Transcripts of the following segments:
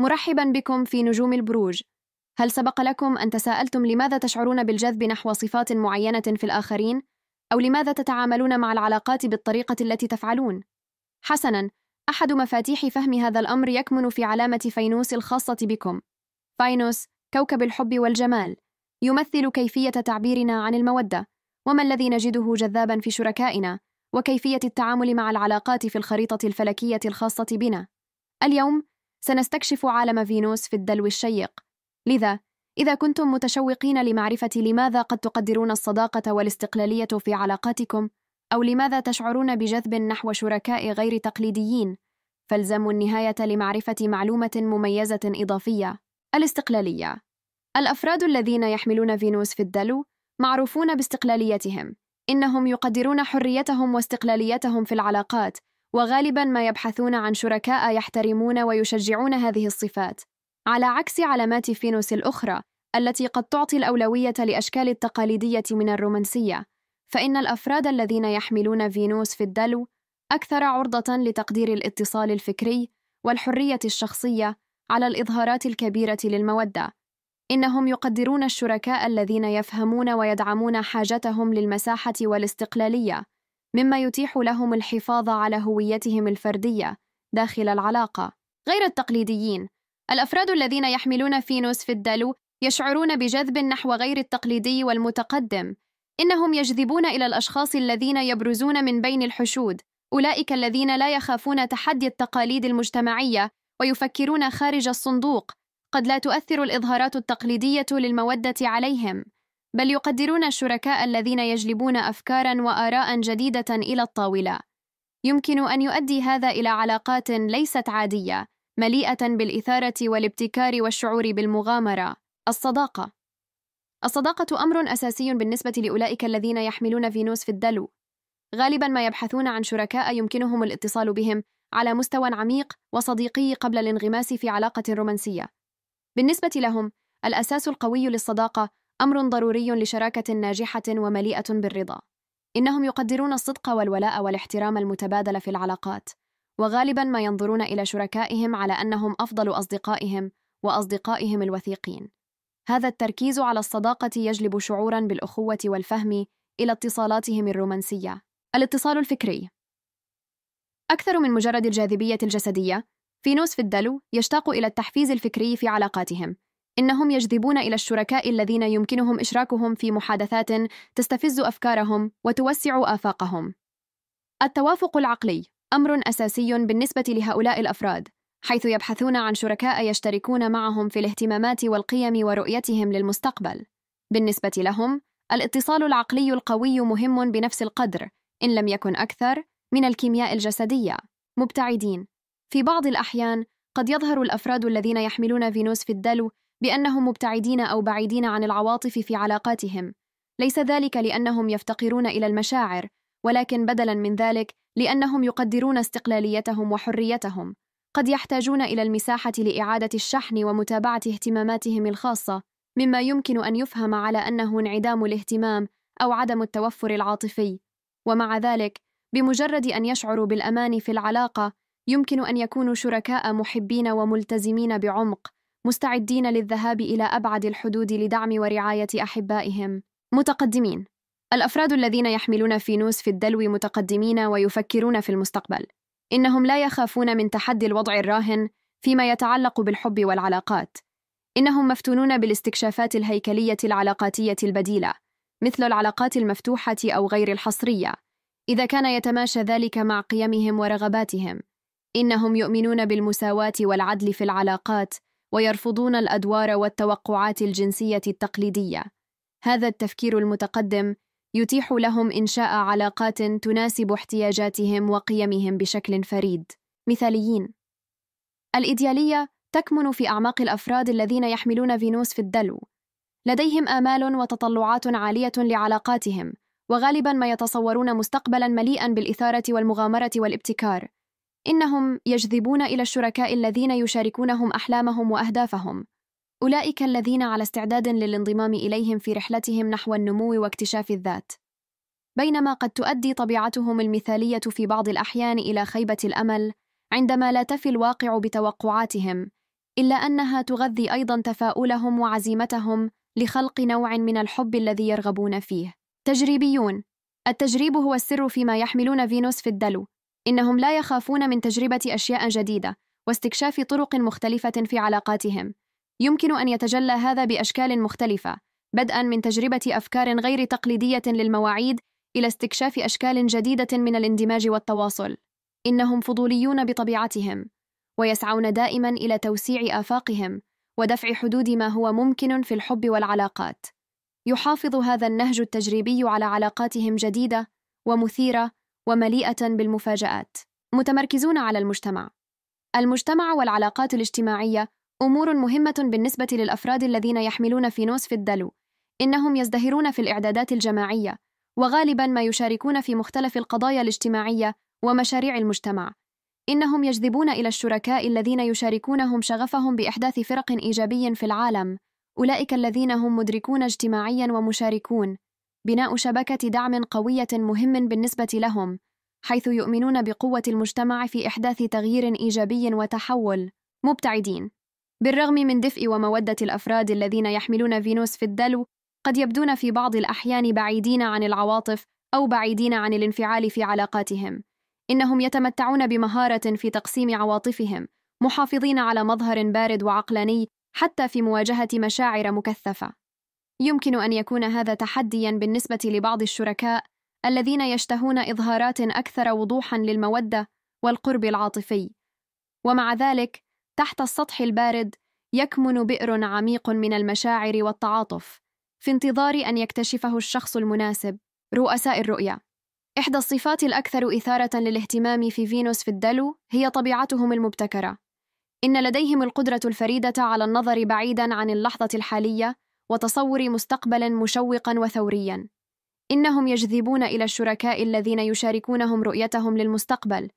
مرحبا بكم في نجوم البروج هل سبق لكم أن تساءلتم لماذا تشعرون بالجذب نحو صفات معينة في الآخرين؟ أو لماذا تتعاملون مع العلاقات بالطريقة التي تفعلون؟ حسناً، أحد مفاتيح فهم هذا الأمر يكمن في علامة فينوس الخاصة بكم. فينوس، كوكب الحب والجمال، يمثل كيفية تعبيرنا عن المودة، وما الذي نجده جذابا في شركائنا، وكيفية التعامل مع العلاقات في الخريطة الفلكية الخاصة بنا. اليوم سنستكشف عالم فينوس في الدلو الشيق لذا إذا كنتم متشوقين لمعرفة لماذا قد تقدرون الصداقة والاستقلالية في علاقاتكم أو لماذا تشعرون بجذب نحو شركاء غير تقليديين فالزموا النهاية لمعرفة معلومة مميزة إضافية الاستقلالية الأفراد الذين يحملون فينوس في الدلو معروفون باستقلاليتهم إنهم يقدرون حريتهم واستقلاليتهم في العلاقات وغالبا ما يبحثون عن شركاء يحترمون ويشجعون هذه الصفات على عكس علامات فينوس الأخرى التي قد تعطي الأولوية لأشكال التقاليديه من الرومانسية فإن الأفراد الذين يحملون فينوس في الدلو أكثر عرضة لتقدير الاتصال الفكري والحرية الشخصية على الإظهارات الكبيرة للمودة إنهم يقدرون الشركاء الذين يفهمون ويدعمون حاجتهم للمساحة والاستقلالية مما يتيح لهم الحفاظ على هويتهم الفردية داخل العلاقة غير التقليديين الأفراد الذين يحملون فينوس في الدلو يشعرون بجذب نحو غير التقليدي والمتقدم إنهم يجذبون إلى الأشخاص الذين يبرزون من بين الحشود أولئك الذين لا يخافون تحدي التقاليد المجتمعية ويفكرون خارج الصندوق قد لا تؤثر الإظهارات التقليدية للمودة عليهم بل يقدرون الشركاء الذين يجلبون افكارا واراء جديده الى الطاوله يمكن ان يؤدي هذا الى علاقات ليست عاديه مليئه بالاثاره والابتكار والشعور بالمغامره الصداقه الصداقه امر اساسي بالنسبه لاولئك الذين يحملون فينوس في الدلو غالبا ما يبحثون عن شركاء يمكنهم الاتصال بهم على مستوى عميق وصديقي قبل الانغماس في علاقه رومانسيه بالنسبه لهم الاساس القوي للصداقه امر ضروري لشراكه ناجحه ومليئه بالرضا انهم يقدرون الصدق والولاء والاحترام المتبادل في العلاقات وغالبا ما ينظرون الى شركائهم على انهم افضل اصدقائهم واصدقائهم الوثيقين هذا التركيز على الصداقه يجلب شعورا بالاخوه والفهم الى اتصالاتهم الرومانسيه الاتصال الفكري اكثر من مجرد الجاذبيه الجسديه فينوس في الدلو يشتاق الى التحفيز الفكري في علاقاتهم إنهم يجذبون إلى الشركاء الذين يمكنهم إشراكهم في محادثات تستفز أفكارهم وتوسع آفاقهم. التوافق العقلي أمر أساسي بالنسبة لهؤلاء الأفراد، حيث يبحثون عن شركاء يشتركون معهم في الاهتمامات والقيم ورؤيتهم للمستقبل. بالنسبة لهم، الاتصال العقلي القوي مهم بنفس القدر، إن لم يكن أكثر، من الكيمياء الجسدية. مبتعدين في بعض الأحيان قد يظهر الأفراد الذين يحملون فينوس في الدلو بانهم مبتعدين او بعيدين عن العواطف في علاقاتهم ليس ذلك لانهم يفتقرون الى المشاعر ولكن بدلا من ذلك لانهم يقدرون استقلاليتهم وحريتهم قد يحتاجون الى المساحه لاعاده الشحن ومتابعه اهتماماتهم الخاصه مما يمكن ان يفهم على انه انعدام الاهتمام او عدم التوفر العاطفي ومع ذلك بمجرد ان يشعروا بالامان في العلاقه يمكن ان يكونوا شركاء محبين وملتزمين بعمق مستعدين للذهاب إلى أبعد الحدود لدعم ورعاية أحبائهم متقدمين الأفراد الذين يحملون فينوس في الدلو متقدمين ويفكرون في المستقبل إنهم لا يخافون من تحدي الوضع الراهن فيما يتعلق بالحب والعلاقات إنهم مفتونون بالاستكشافات الهيكلية العلاقاتية البديلة مثل العلاقات المفتوحة أو غير الحصرية إذا كان يتماشى ذلك مع قيمهم ورغباتهم إنهم يؤمنون بالمساواة والعدل في العلاقات ويرفضون الادوار والتوقعات الجنسيه التقليديه هذا التفكير المتقدم يتيح لهم انشاء علاقات تناسب احتياجاتهم وقيمهم بشكل فريد مثاليين الايدياليه تكمن في اعماق الافراد الذين يحملون فينوس في الدلو لديهم امال وتطلعات عاليه لعلاقاتهم وغالبا ما يتصورون مستقبلا مليئا بالاثاره والمغامره والابتكار إنهم يجذبون إلى الشركاء الذين يشاركونهم أحلامهم وأهدافهم أولئك الذين على استعداد للانضمام إليهم في رحلتهم نحو النمو واكتشاف الذات بينما قد تؤدي طبيعتهم المثالية في بعض الأحيان إلى خيبة الأمل عندما لا تفي الواقع بتوقعاتهم إلا أنها تغذي أيضا تفاؤلهم وعزيمتهم لخلق نوع من الحب الذي يرغبون فيه تجريبيون التجريب هو السر فيما يحملون فينوس في الدلو إنهم لا يخافون من تجربة أشياء جديدة واستكشاف طرق مختلفة في علاقاتهم. يمكن أن يتجلى هذا بأشكال مختلفة، بدءًا من تجربة أفكار غير تقليدية للمواعيد إلى استكشاف أشكال جديدة من الاندماج والتواصل. إنهم فضوليون بطبيعتهم، ويسعون دائمًا إلى توسيع آفاقهم ودفع حدود ما هو ممكن في الحب والعلاقات. يحافظ هذا النهج التجريبي على علاقاتهم جديدة ومثيرة ومليئة بالمفاجآت متمركزون على المجتمع المجتمع والعلاقات الاجتماعية أمور مهمة بالنسبة للأفراد الذين يحملون فينوس في الدلو إنهم يزدهرون في الإعدادات الجماعية وغالبا ما يشاركون في مختلف القضايا الاجتماعية ومشاريع المجتمع إنهم يجذبون إلى الشركاء الذين يشاركونهم شغفهم بإحداث فرق إيجابي في العالم أولئك الذين هم مدركون اجتماعيا ومشاركون بناء شبكة دعم قوية مهم بالنسبة لهم، حيث يؤمنون بقوة المجتمع في إحداث تغيير إيجابي وتحول، مبتعدين. بالرغم من دفء ومودة الأفراد الذين يحملون فينوس في الدلو، قد يبدون في بعض الأحيان بعيدين عن العواطف أو بعيدين عن الانفعال في علاقاتهم. إنهم يتمتعون بمهارة في تقسيم عواطفهم، محافظين على مظهر بارد وعقلاني حتى في مواجهة مشاعر مكثفة. يمكن أن يكون هذا تحديًا بالنسبة لبعض الشركاء الذين يشتهون إظهارات أكثر وضوحًا للمودة والقرب العاطفي. ومع ذلك، تحت السطح البارد يكمن بئر عميق من المشاعر والتعاطف في انتظار أن يكتشفه الشخص المناسب. رؤساء الرؤية إحدى الصفات الأكثر إثارة للاهتمام في فينوس في الدلو هي طبيعتهم المبتكرة. إن لديهم القدرة الفريدة على النظر بعيدًا عن اللحظة الحالية وتصور مستقبلا مشوقا وثوريا انهم يجذبون الى الشركاء الذين يشاركونهم رؤيتهم للمستقبل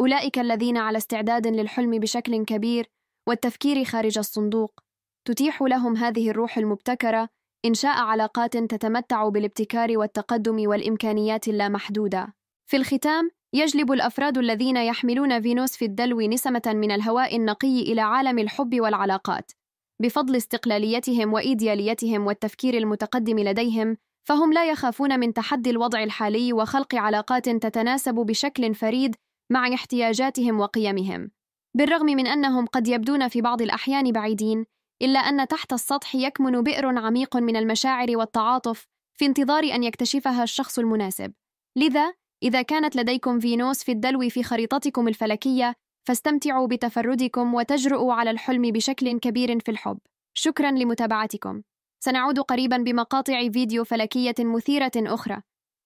اولئك الذين على استعداد للحلم بشكل كبير والتفكير خارج الصندوق تتيح لهم هذه الروح المبتكره انشاء علاقات تتمتع بالابتكار والتقدم والامكانيات اللامحدوده في الختام يجلب الافراد الذين يحملون فينوس في الدلو نسمه من الهواء النقي الى عالم الحب والعلاقات بفضل استقلاليتهم وإيدياليتهم والتفكير المتقدم لديهم فهم لا يخافون من تحدي الوضع الحالي وخلق علاقات تتناسب بشكل فريد مع احتياجاتهم وقيمهم بالرغم من انهم قد يبدون في بعض الاحيان بعيدين الا ان تحت السطح يكمن بئر عميق من المشاعر والتعاطف في انتظار ان يكتشفها الشخص المناسب لذا اذا كانت لديكم فينوس في الدلو في خريطتكم الفلكيه فاستمتعوا بتفردكم وتجرؤوا على الحلم بشكل كبير في الحب شكرا لمتابعتكم سنعود قريبا بمقاطع فيديو فلكية مثيرة أخرى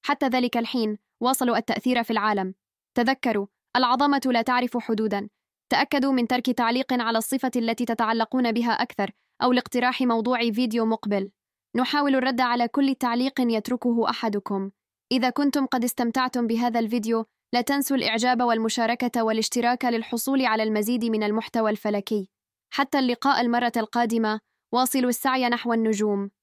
حتى ذلك الحين واصلوا التأثير في العالم تذكروا العظمة لا تعرف حدودا تأكدوا من ترك تعليق على الصفة التي تتعلقون بها أكثر أو لاقتراح موضوع فيديو مقبل نحاول الرد على كل تعليق يتركه أحدكم إذا كنتم قد استمتعتم بهذا الفيديو لا تنسوا الإعجاب والمشاركة والاشتراك للحصول على المزيد من المحتوى الفلكي حتى اللقاء المرة القادمة واصلوا السعي نحو النجوم